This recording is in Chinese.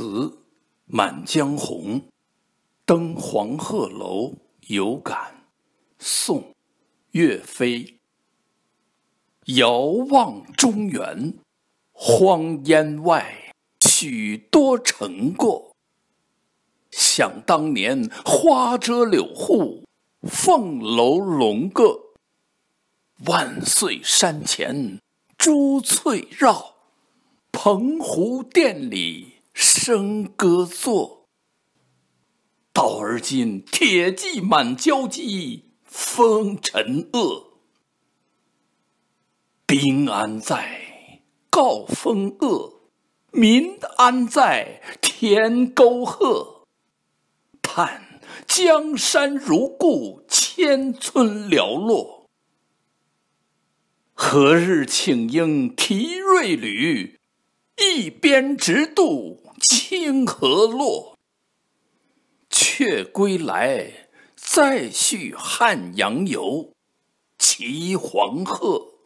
《词·满江红·登黄鹤楼有感》，宋·岳飞。遥望中原，荒烟外，许多城郭。想当年，花遮柳护，凤楼龙阁。万岁山前，珠翠绕；澎湖殿里。笙歌作，到而今铁骑满交畿，风尘恶。兵安在？告封恶。民安在？田沟壑。叹江山如故，千村寥落。何日请缨提锐旅？一边直渡清河洛，却归来再续汉阳游，骑黄鹤。